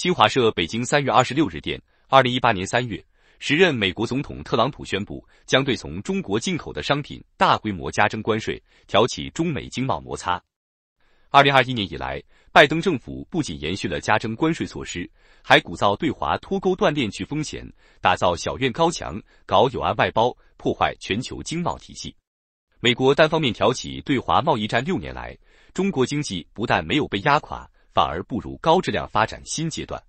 新华社北京三月二十六日电，二零一八年三月，时任美国总统特朗普宣布将对从中国进口的商品大规模加征关税，挑起中美经贸摩擦。二零二一年以来，拜登政府不仅延续了加征关税措施，还鼓噪对华脱钩断链去风险，打造小院高墙，搞友岸外包，破坏全球经贸体系。美国单方面挑起对华贸易战六年来，中国经济不但没有被压垮。反而步入高质量发展新阶段。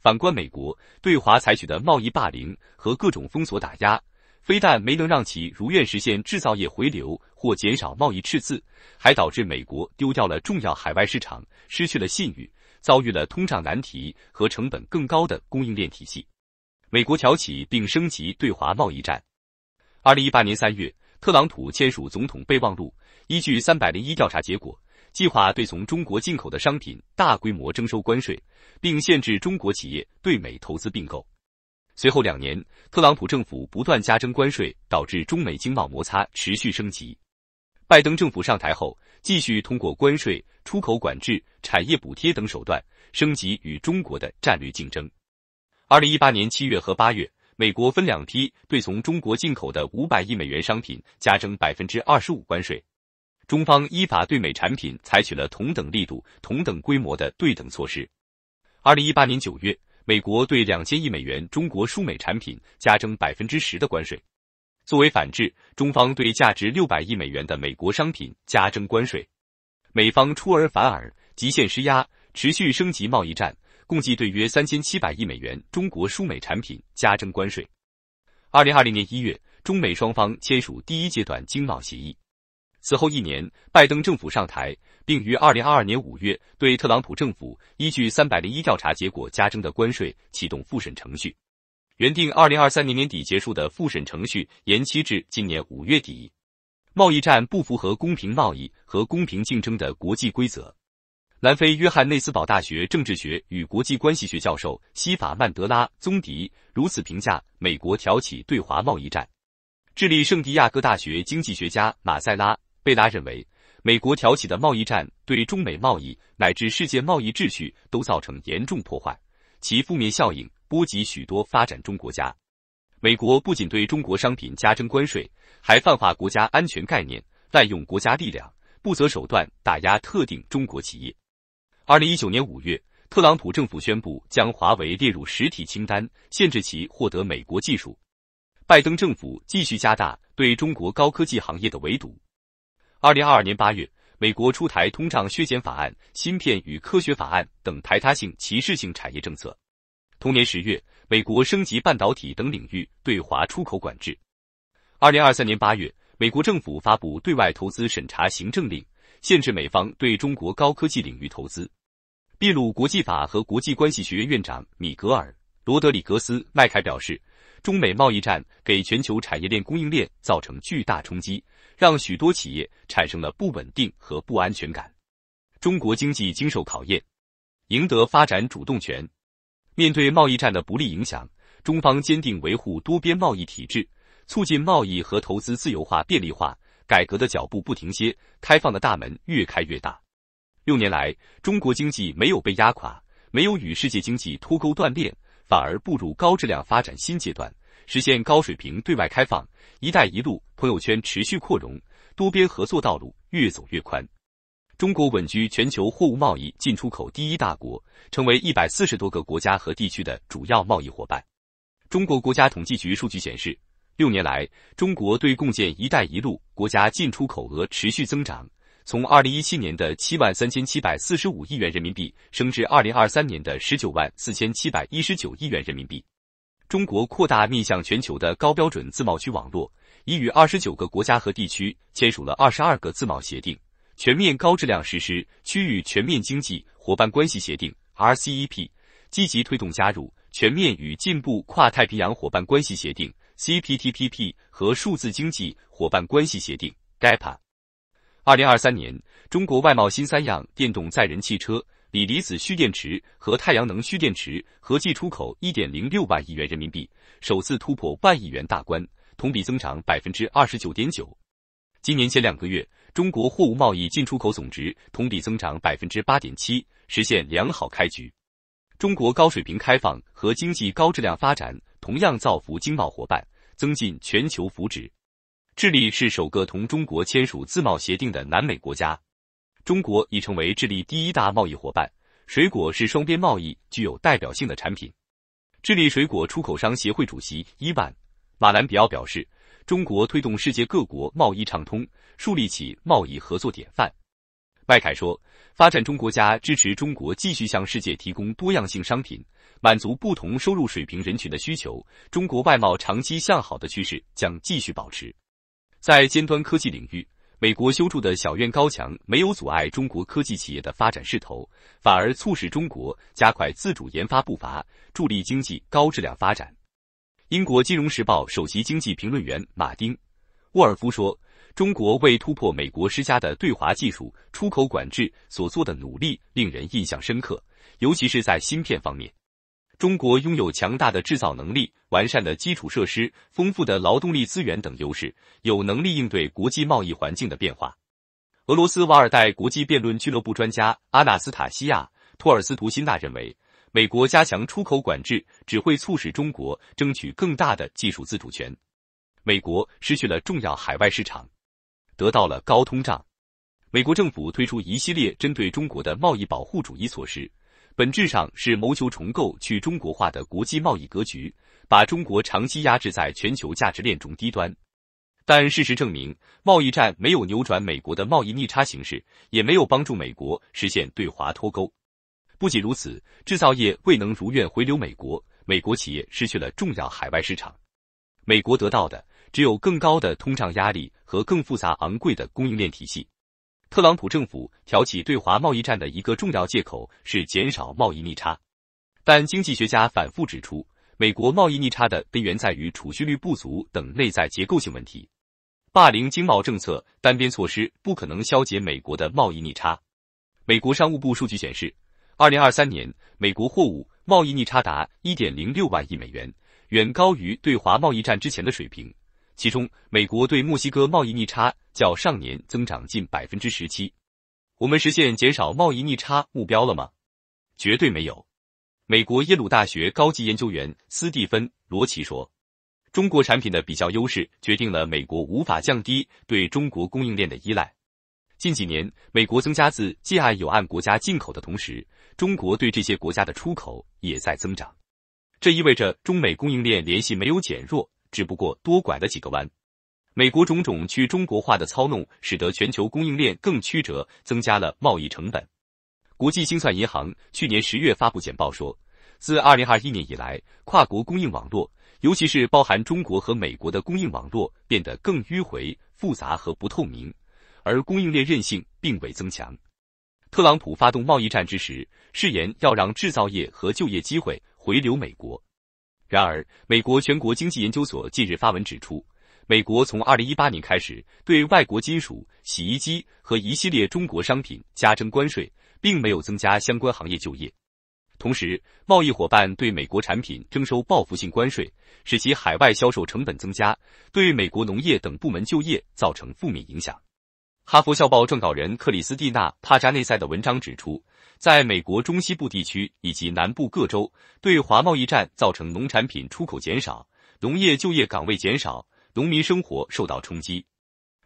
反观美国对华采取的贸易霸凌和各种封锁打压，非但没能让其如愿实现制造业回流或减少贸易赤字，还导致美国丢掉了重要海外市场，失去了信誉，遭遇了通胀难题和成本更高的供应链体系。美国挑起并升级对华贸易战。二零一八年三月，特朗普签署总统备忘录，依据三百零一调查结果。计划对从中国进口的商品大规模征收关税，并限制中国企业对美投资并购。随后两年，特朗普政府不断加征关税，导致中美经贸摩擦持续升级。拜登政府上台后，继续通过关税、出口管制、产业补贴等手段升级与中国的战略竞争。二零一八年七月和八月，美国分两批对从中国进口的五百亿美元商品加征百分之二十五关税。中方依法对美产品采取了同等力度、同等规模的对等措施。二零一八年九月，美国对两千亿美元中国输美产品加征百分之十的关税。作为反制，中方对价值六百亿美元的美国商品加征关税。美方出尔反尔，极限施压，持续升级贸易战，共计对约三千七百亿美元中国输美产品加征关税。二零二零年一月，中美双方签署第一阶段经贸协议。此后一年，拜登政府上台，并于二零二二年五月对特朗普政府依据《三百零一》调查结果加征的关税启动复审程序。原定二零二三年年底结束的复审程序延期至今年五月底。贸易战不符合公平贸易和公平竞争的国际规则。南非约翰内斯堡大学政治学与国际关系学教授西法曼德拉宗迪如此评价美国挑起对华贸易战。智利圣地亚哥大学经济学家马塞拉。贝拉认为，美国挑起的贸易战对中美贸易乃至世界贸易秩序都造成严重破坏，其负面效应波及许多发展中国家。美国不仅对中国商品加征关税，还泛化国家安全概念，滥用国家力量，不择手段打压特定中国企业。二零一九年五月，特朗普政府宣布将华为列入实体清单，限制其获得美国技术。拜登政府继续加大对中国高科技行业的围堵。二零二二年八月，美国出台通胀削减法案、芯片与科学法案等排他性、歧视性产业政策。同年十月，美国升级半导体等领域对华出口管制。二零二三年八月，美国政府发布对外投资审查行政令，限制美方对中国高科技领域投资。秘鲁国际法和国际关系学院院长米格尔·罗德里格斯·麦凯表示，中美贸易战给全球产业链、供应链造成巨大冲击。让许多企业产生了不稳定和不安全感。中国经济经受考验，赢得发展主动权。面对贸易战的不利影响，中方坚定维护多边贸易体制，促进贸易和投资自由化便利化，改革的脚步不停歇，开放的大门越开越大。六年来，中国经济没有被压垮，没有与世界经济脱钩断裂，反而步入高质量发展新阶段。实现高水平对外开放，“一带一路”朋友圈持续扩容，多边合作道路越走越宽。中国稳居全球货物贸易进出口第一大国，成为一百四十多个国家和地区的主要贸易伙伴。中国国家统计局数据显示，六年来，中国对共建“一带一路”国家进出口额持续增长，从二零一七年的七万三千七百四十五亿元人民币升至二零二三年的十九万四千七百一十九亿元人民币。中国扩大面向全球的高标准自贸区网络，已与二十九个国家和地区签署了二十二个自贸协定，全面高质量实施区域全面经济伙伴关系协定 （RCEP），积极推动加入全面与进步跨太平洋伙伴关系协定 （CPTPP） 和数字经济伙伴关系协定 g a p a 二零二三年，中国外贸新三样：电动载人汽车。锂离子蓄电池和太阳能蓄电池合计出口一点零六万亿元人民币，首次突破万亿元大关，同比增长百分之二十九点九。今年前两个月，中国货物贸易进出口总值同比增长百分之八点七，实现良好开局。中国高水平开放和经济高质量发展同样造福经贸伙伴，增进全球福祉。智利是首个同中国签署自贸协定的南美国家。中国已成为智利第一大贸易伙伴，水果是双边贸易具有代表性的产品。智利水果出口商协会主席伊万·马兰比奥表示：“中国推动世界各国贸易畅通，树立起贸易合作典范。”麦凯说：“发展中国家支持中国继续向世界提供多样性商品，满足不同收入水平人群的需求。中国外贸长期向好的趋势将继续保持。”在尖端科技领域。美国修筑的小院高墙没有阻碍中国科技企业的发展势头，反而促使中国加快自主研发步伐，助力经济高质量发展。英国金融时报首席经济评论员马丁·沃尔夫说：“中国为突破美国施加的对华技术出口管制所做的努力令人印象深刻，尤其是在芯片方面。”中国拥有强大的制造能力、完善的基础设施、丰富的劳动力资源等优势，有能力应对国际贸易环境的变化。俄罗斯瓦尔代国际辩论俱乐部专家阿纳斯塔西亚·托尔斯图辛纳认为，美国加强出口管制只会促使中国争取更大的技术自主权。美国失去了重要海外市场，得到了高通胀。美国政府推出一系列针对中国的贸易保护主义措施。本质上是谋求重构去中国化的国际贸易格局，把中国长期压制在全球价值链中低端。但事实证明，贸易战没有扭转美国的贸易逆差形势，也没有帮助美国实现对华脱钩。不仅如此，制造业未能如愿回流美国，美国企业失去了重要海外市场，美国得到的只有更高的通胀压力和更复杂昂贵的供应链体系。特朗普政府挑起对华贸易战的一个重要借口是减少贸易逆差，但经济学家反复指出，美国贸易逆差的根源在于储蓄率不足等内在结构性问题。霸凌经贸政策、单边措施不可能消解美国的贸易逆差。美国商务部数据显示，二零二三年美国货物贸易逆差达一点零六万亿美元，远高于对华贸易战之前的水平。其中，美国对墨西哥贸易逆差较上年增长近百分之十七。我们实现减少贸易逆差目标了吗？绝对没有。美国耶鲁大学高级研究员斯蒂芬·罗奇说：“中国产品的比较优势决定了美国无法降低对中国供应链的依赖。近几年，美国增加自近岸有岸国家进口的同时，中国对这些国家的出口也在增长。这意味着中美供应链联系没有减弱。”只不过多拐了几个弯，美国种种去中国化的操弄，使得全球供应链更曲折，增加了贸易成本。国际清算银行去年十月发布简报说，自二零二一年以来，跨国供应网络，尤其是包含中国和美国的供应网络，变得更迂回、复杂和不透明，而供应链韧性并未增强。特朗普发动贸易战之时，誓言要让制造业和就业机会回流美国。然而，美国全国经济研究所近日发文指出，美国从二零一八年开始对外国金属、洗衣机和一系列中国商品加征关税，并没有增加相关行业就业。同时，贸易伙伴对美国产品征收报复性关税，使其海外销售成本增加，对美国农业等部门就业造成负面影响。哈佛校报撰稿人克里斯蒂娜·帕扎内塞的文章指出，在美国中西部地区以及南部各州，对华贸易战造成农产品出口减少、农业就业岗位减少、农民生活受到冲击。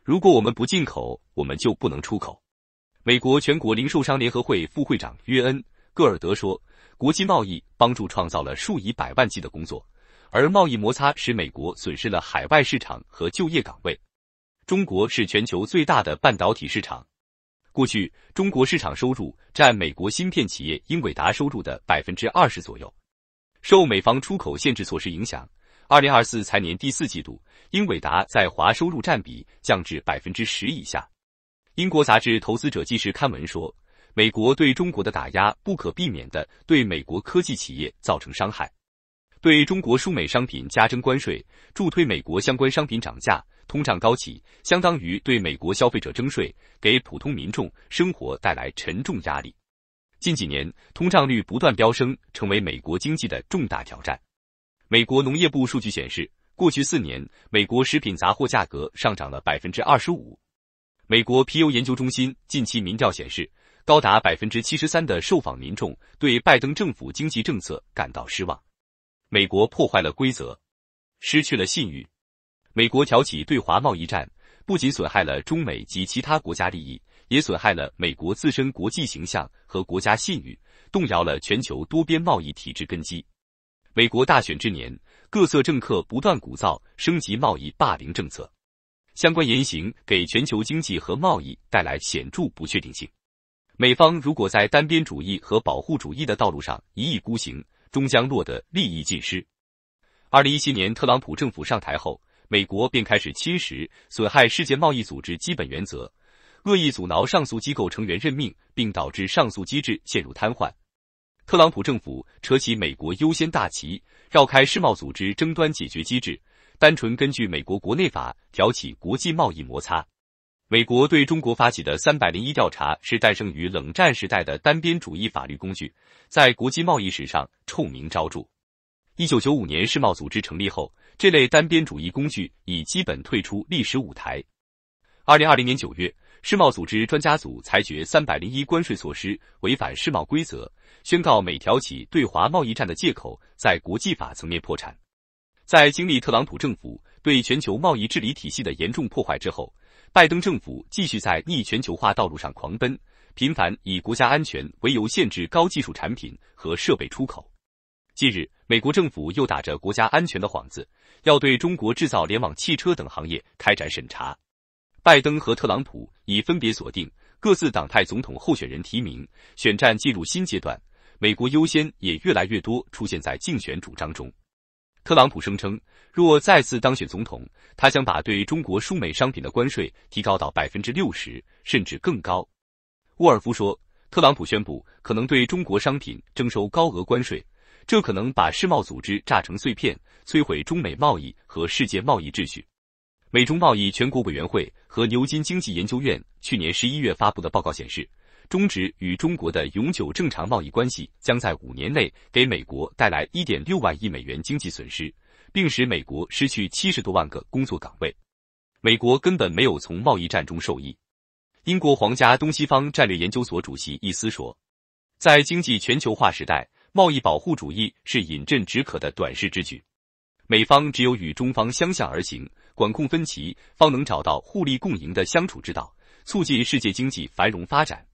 如果我们不进口，我们就不能出口。美国全国零售商联合会副会长约恩·戈尔德说：“国际贸易帮助创造了数以百万计的工作，而贸易摩擦使美国损失了海外市场和就业岗位。”中国是全球最大的半导体市场。过去，中国市场收入占美国芯片企业英伟达收入的百分之二十左右。受美方出口限制措施影响，二零二四财年第四季度，英伟达在华收入占比降至百分之十以下。英国杂志《投资者纪时》刊文说，美国对中国的打压不可避免的对美国科技企业造成伤害。对中国输美商品加征关税，助推美国相关商品涨价，通胀高企，相当于对美国消费者征税，给普通民众生活带来沉重压力。近几年，通胀率不断飙升，成为美国经济的重大挑战。美国农业部数据显示，过去四年，美国食品杂货价格上涨了百分之二十五。美国皮尤研究中心近期民调显示，高达百分之七十三的受访民众对拜登政府经济政策感到失望。美国破坏了规则，失去了信誉。美国挑起对华贸易战，不仅损害了中美及其他国家利益，也损害了美国自身国际形象和国家信誉，动摇了全球多边贸易体制根基。美国大选之年，各色政客不断鼓噪升级贸易霸凌政策，相关言行给全球经济和贸易带来显著不确定性。美方如果在单边主义和保护主义的道路上一意孤行，终将落得利益尽失。二零一七年，特朗普政府上台后，美国便开始侵蚀、损害世界贸易组织基本原则，恶意阻挠上诉机构成员任命，并导致上诉机制陷入瘫痪。特朗普政府扯起“美国优先”大旗，绕开世贸组织争端解决机制，单纯根据美国国内法挑起国际贸易摩擦。美国对中国发起的三百零一调查是诞生于冷战时代的单边主义法律工具，在国际贸易史上臭名昭著。一九九五年世贸组织成立后，这类单边主义工具已基本退出历史舞台。二零二零年九月，世贸组织专家组裁决三百零一关税措施违反世贸规则，宣告美挑起对华贸易战的借口在国际法层面破产。在经历特朗普政府对全球贸易治理体系的严重破坏之后。拜登政府继续在逆全球化道路上狂奔，频繁以国家安全为由限制高技术产品和设备出口。近日，美国政府又打着国家安全的幌子，要对中国制造联网汽车等行业开展审查。拜登和特朗普已分别锁定各自党派总统候选人提名，选战进入新阶段。美国优先也越来越多出现在竞选主张中。特朗普声称，若再次当选总统，他将把对中国输美商品的关税提高到百分之六十，甚至更高。沃尔夫说，特朗普宣布可能对中国商品征收高额关税，这可能把世贸组织炸成碎片，摧毁中美贸易和世界贸易秩序。美中贸易全国委员会和牛津经济研究院去年十一月发布的报告显示。终止与中国的永久正常贸易关系，将在五年内给美国带来一点六万亿美元经济损失，并使美国失去七十多万个工作岗位。美国根本没有从贸易战中受益。英国皇家东西方战略研究所主席伊斯说：“在经济全球化时代，贸易保护主义是饮鸩止渴的短视之举。美方只有与中方相向而行，管控分歧，方能找到互利共赢的相处之道，促进世界经济繁荣发展。”